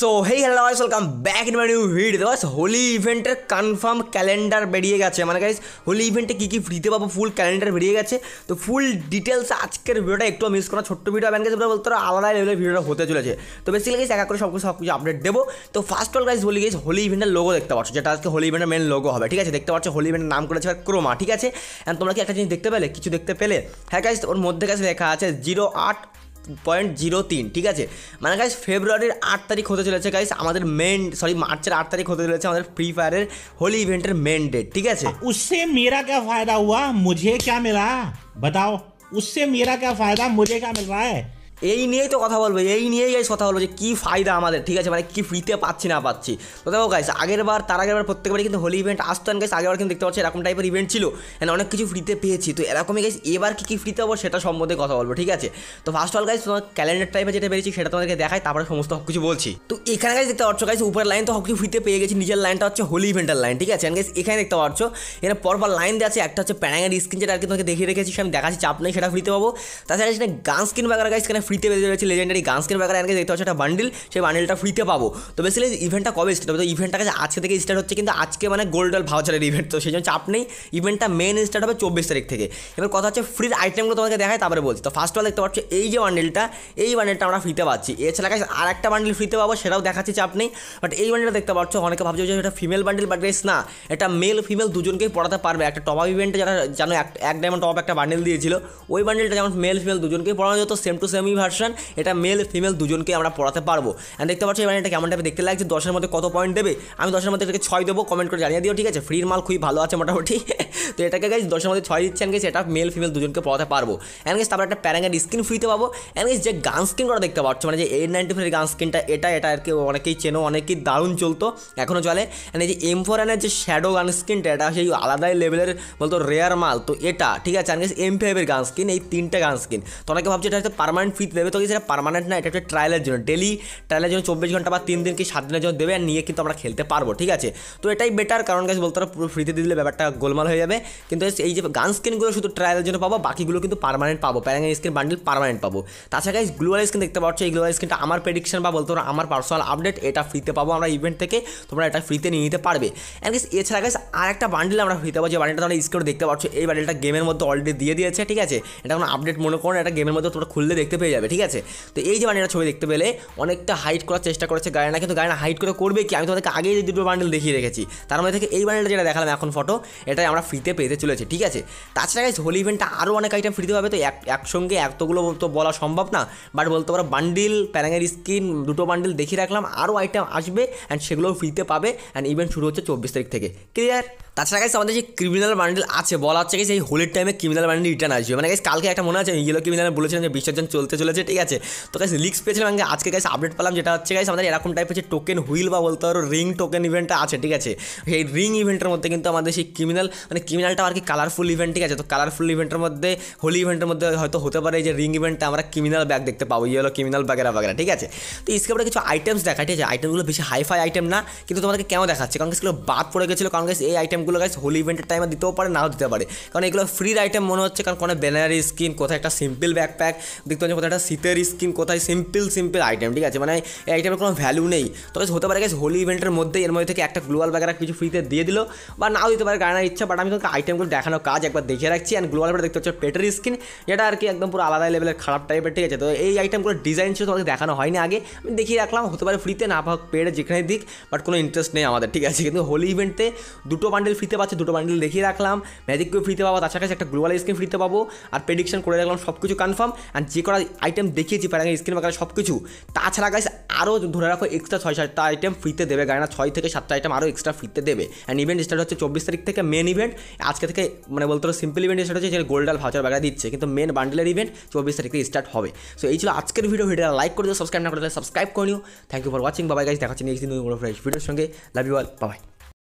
so hey hello guys welcome back in my new vid guys Holi ইভেন্টের confirm calendar বেরিয়ে গেছে মানে guys Holi ইভেন্টে কী কী ফ্রিতে পাবো ফুল ক্যালেন্ডার বেরিয়ে গেছে তো ফুল ডিটেলস আজকের ভিডিওটা একটু মিস করা ছোট্ট ভিডিও আমি গেছে বলতে পারো আলাদা লেভেলের ভিডিওটা হতে চলেছে তো বেসিক্যালি গাইস একা করে সব কিছু সব কিছু আপডেট দেবো তো ফার্স্ট অল গাইস বলি গাইস হোলি ইভেন্টের লোগো দেখতে পাচ্ছ যেটা আজকে হোলি ইভেন্টের মেন লোগো হবে ঠিক আছে দেখতে পাচ্ছ হোলি ইভেন্টের নাম করেছে ক্রোমা ঠিক আছে অ্যান্ড তোমরা কি একটা জিনিস দেখতে পেলে কিছু দেখতে পেলে হ্যাঁ গাইস ওর মধ্যে কাছে লেখা আছে জিরো আট पॉइंट जीरो तीन ठीक है मैं गाइस फेब्रुआर आठ तारीख होते चले गाइस मेन सरि मार्च आठ तारीख होते चले फ्री फायर होली इवेंटर मेन डेट ठीक है उससे मेरा क्या फायदा हुआ मुझे क्या मिला बताओ उससे मेरा क्या फायदा मुझे क्या मिल रहा है এই নিয়েই তো কথা বলবো এই নিয়েই গাইস কথা বলবো যে কী ফায়দা আমাদের ঠিক আছে মানে কি ফ্রিতে পাচ্ছি না পাচ্ছি তো দেখো গাইস আগের বার তার আগের বার প্রত্যেকবারই কিন্তু হোলি ইভেন্ট আসতো গাইস আগের বার কিন্তু দেখতে পাচ্ছি এরকম টাইপের ইভেন্ট ছিল এন্ড অনেক কিছু ফ্রিতে পেয়েছি তো এরকমই গাইস এবার কী কী ফ্রিতে পাবো সেটা সম্বন্ধে কথা বলবো ঠিক আছে তো ফার্স্ট অল গাইস তোমার ক্যালেন্ডার টাইপে যেটা পেরেছি সেটা তোমাদেরকে দেখাই তারপরে সমস্ত সব কিছু বলছি তো এখানে গাইস দেখতে পাচ্ছ গাইস উপরের লাইন তো সব কিছু ফ্রিতে পেয়ে গেছি নিজের লাইনটা হচ্ছে হোলি ইভেন্টের লাইন ঠিক আছে এন্ড গাইস এখানে দেখতে পাচ্ছ এখানে পরপর লাইন দেওয়া আছে একটা হচ্ছে প্যানাঙ্গের স্ক্রিন যেটা আর কি তোমাকে দেখিয়ে রেখেছি আমি দেখাচ্ছি চাপ নেই সেটা ফ্রিতে পাবো তাছাড়া এখানে গান স্ক্রিন বাগারা গাইস এখানে ফ্রিতে পেতে রয়েছে লেজেন্ডারি গান স্কিন বাগার অ্যানকে দেখতে পাচ্ছ একটা বান্ডিল সেই বান্ডিলটা ফ্রিতে পাবো তো বেসিক্যালি ইভেন্টটা কবে স্টার্ট হবে তো ইভেন্টটা কাছে আজকে থেকে স্টার্ট হচ্ছে কিন্তু আজকে মানে গোল্ডাল ভাউচারের ইভেন্ট তো সেই জন্য চাপ নেই ইভেন্টটা মেন স্টার্ট হবে চব্বিশ তারিখ থেকে এবার কথা হচ্ছে ফ্রির আইটেমগুলো তোমাকে দেখায় তারপরে বলছি তো ফার্স্ট অল দেখতে পাচ্ছ এই যে বান্ডিলটা এই বান্ডিলটা আমরা ফ্রিতে পাচ্ছি এছাড়া কাছে আর একটা বান্ডিল ফ্রিতে পাবো সেটাও দেখাচ্ছি চাপ নেই বাট এই বান্ডিলটা দেখতে পাচ্ছ অনেকে ভাবছে যে এটা ফিমেল বান্ডিল বাট রেস না এটা মেল ফিমেল দুজনকেই পড়াতে পারবে একটা টপ আপ ইভেন্টে যারা জানো এক ডায়মন্ড টপ একটা বান্ডিল দিয়েছিল ওই বান্ডিলটা যেমন মেল ফিমেল দুজনকেই পড়ানো যেত সেম টু সেম ভার্সান এটা মেল ফিমেল দুজনকে আমরা পড়াতে পারবো অ্যান্ড দেখতে পাচ্ছি এবার এটা কেমন টাইপে দেখতে লাগছে দশের মধ্যে কত পয়েন্ট দেবে আমি দশের মধ্যে এটাকে ছয় দেবো কমেন্ট করে জানিয়ে দিও ঠিক আছে ফ্রির মাল খুবই ভালো আছে মোটামুটি তো এটাকে গাইজ দশের মধ্যে ছয় দিচ্ছে অ্যান্ড এটা মেল ফিমেল দুজনকে পড়াতে পারবো অ্যান্ড গেস তারপর একটা প্যারাঙ্গের স্ক্রিন ফ্রিতে পাবো অ্যান্ড যে গান স্ক্রিন করা দেখতে পাচ্ছ মানে যে এইট নাইনটি ফোরের গান স্ক্রিনটা এটা এটা আর কি অনেকেই চেনো অনেকেই দারুণ চলতো এখনও চলে অ্যান্ড এই যে এম ফোর এনের যে শ্যাডো গান স্ক্রিনটা এটা সেই আলাদাই লেভেলের বলতো রেয়ার মাল তো এটা ঠিক আছে অ্যান্ড গেস এম ফাইভের গান স্ক্রিন এই তিনটা গান স্ক্রিন তো অনেকে ভাবছে এটা হচ্ছে পারমানেন্ট ফ্রিতে দেবে তো সেটা পারমানেন্ট না এটা হচ্ছে ট্রায়ালের জন্য ডেলি ট্রায়ালের জন্য চব্বিশ ঘন্টা বা তিন দিন কি সাত দিনের জন্য দেবে আর নিয়ে কিন্তু আমরা খেলতে পারবো ঠিক আছে তো এটাই বেটার কারণ গাছ বলতে পুরো ফ্রিতে দিলে ব্যাপারটা গোলমাল হয়ে যাবে কিন্তু এই যে গান স্কিনগুলো শুধু ট্রায়ালের জন্য পাবো বাকিগুলো কিন্তু পারমানেন্ট পাবো প্যারাঙ্গান স্ক্রিন বান্ডিল পারমানেন্ট পাবো তাছাড়া গাইজ গ্লোয়াল স্কিন দেখতে পাচ্ছ এই গ্লোয়াল স্কিনটা আমার প্রেডিকশন বা বলতে পারো আমার পার্সোনাল আপডেট এটা ফ্রিতে পাবো আমরা ইভেন্ট থেকে তোমরা এটা ফ্রিতে নিয়ে নিতে পারবে অ্যান্ড এছাড়া গাইজ আর একটা বান্ডিল আমরা ফ্রিতে পাবো যে বান্ডিলটা তোমরা স্ক্রিন দেখতে পাচ্ছ এই বান্ডিলটা গেমের মধ্যে অলরেডি দিয়ে দিয়েছে ঠিক আছে এটা কোনো আপডেট মনে করো এটা গেমের মধ্যে তোমরা খুললে দেখতে পেয়ে যাবে ঠিক আছে তো এই যে বান্ডিলটা ছবি দেখতে পেলে অনেকটা হাইট করার চেষ্টা করেছে গায়না কিন্তু গায়না হাইট করে করবে কি আমি তোমাদেরকে আগেই যে দুটো বান্ডিল দেখিয়ে রেখেছি তার মধ্যে থেকে এই বান্ডিলটা যেটা দেখালাম এখন ফটো এটাই আমরা ফ্রিতে পেতে চলেছে ঠিক আছে তাছাড়া গাইজ হোলি ইভেন্টটা আরও অনেক আইটেম ফ্রিতে পাবে তো এক একসঙ্গে এতগুলো তো বলা সম্ভব না বাট বলতে পারো বান্ডিল প্যারাঙের স্কিন দুটো বান্ডিল দেখিয়ে রাখলাম আরও আইটেম আসবে অ্যান্ড সেগুলোও ফ্রিতে পাবে অ্যান্ড ইভেন্ট শুরু হচ্ছে চব্বিশ তারিখ থেকে ক্লিয়ার তাছাড়া গাইস আমাদের যে ক্রিমিনাল বান্ডেল আছে বলা হচ্ছে গেছে এই হোলির টাইমে ক্রিমিনাল বান্ডেল রিটার্ন আসবে মানে গাইস কালকে একটা মনে আছে ইয়েলো ক্রিমিনাল বলেছিলেন যে বিসর্জন চলতে চলেছে ঠিক আছে তো গাইস লিক্স পেয়েছিলাম আমি আজকে গাইস আপডেট পেলাম যেটা হচ্ছে গাইস আমাদের এরকম টাইপের যে টোকেন হুইল বা বলতে পারো রিং টোকেন ইভেন্টটা আছে ঠিক আছে সেই রিং ইভেন্টের মধ্যে কিন্তু আমাদের সেই ক্রিমিনাল মানে ক্রিমিনালটা আর কি কালারফুল ইভেন্ট ঠিক আছে তো কালারফুল ইভেন্টের মধ্যে হোলি ইভেন্টের মধ্যে হয়তো হতে পারে যে রিং ইভেন্টটা আমরা ক্রিমিনাল ব্যাগ দেখতে পাবো ইয়েলো ক্রিমিনাল বাগেরা বাগেরা ঠিক আছে তো আমরা কিছু আইটেমস দেখা ঠিক আছে আইটেমগুলো বেশি হাইফাই আইটেম না কিন্তু তোমাদেরকে কেন দেখাচ্ছে কারণ সেগুলো বাদ পড়ে গেছিলো কারণ এই আইটেম আইটেমগুলো গাইস হোলি ইভেন্টের টাইমে দিতেও পারে নাও দিতে পারে কারণ এগুলো ফ্রির আইটেম মনে হচ্ছে কারণ কোনো ব্যানারি স্কিন কোথায় একটা সিম্পল ব্যাকপ্যাক দেখতে পাচ্ছি কোথায় একটা শীতের স্কিন কোথায় সিম্পল সিম্পল আইটেম ঠিক আছে মানে এই আইটেমের কোনো ভ্যালু নেই তবে হতে পারে গাইস হোলি ইভেন্টের মধ্যে এর মধ্যে থেকে একটা গ্লোবাল ব্যাগেরা কিছু ফ্রিতে দিয়ে দিল বা নাও দিতে পারে গানার ইচ্ছা বাট আমি তোমাকে আইটেমগুলো দেখানোর কাজ একবার দেখে রাখছি অ্যান্ড গ্লোবাল ব্যাগ দেখতে হচ্ছে পেটের স্কিন যেটা আর কি একদম পুরো আলাদা লেভেলের খারাপ টাইপের ঠিক আছে তো এই আইটেমগুলো ডিজাইন ছিল তোমাকে দেখানো হয়নি আগে আমি দেখিয়ে রাখলাম হতে পারে ফ্রিতে না ভাগ পেড়ে যেখানে দিক বাট কোনো ইন্টারেস্ট নেই আমাদের ঠিক আছে কিন্তু হোলি ইভেন্টে দুটো বান্ডেল ফ্রিতে পাচ্ছে দুটো বান্ডেল দেখিয়ে রাখলাম ম্যাজিক কিউ ফ্রিতে পাবো তাছাড়া একটা গ্লোবাল স্ক্রিন ফ্রিতে পাবো আর প্রেডিকশন করে রাখলাম সব কিছু কনফার্ম আর যে কটা আইটেম দেখিয়েছি প্যারাগান স্ক্রিন বাগানে সব কিছু তাছাড়া গাইস আরও ধরে রাখো এক্সট্রা ছয় সাতটা আইটেম ফ্রিতে দেবে গায়না ছয় থেকে সাতটা আইটেম আরও এক্সট্রা ফ্রিতে দেবে অ্যান্ড ইভেন্ট স্টার্ট হচ্ছে চব্বিশ তারিখ থেকে মেন ইভেন্ট আজকে থেকে মানে বলতে সিম্পল ইভেন্ট স্টার্ট হচ্ছে যে গোল্ডাল ভাউচার বাগা দিচ্ছে কিন্তু মেন বান্ডেলের ইভেন্ট চব্বিশ তারিখ থেকে স্টার্ট হবে সো এই ছিল আজকের ভিডিও ভিডিও লাইক করে দিও সাবস্ক্রাইব না করে সাবস্ক্রাইব করে নিও thank you for watching bye bye guys দেখাচ্ছি নেক্সট দিন ভিডিওর সঙ্গে লাভ ইউ অল বাবাই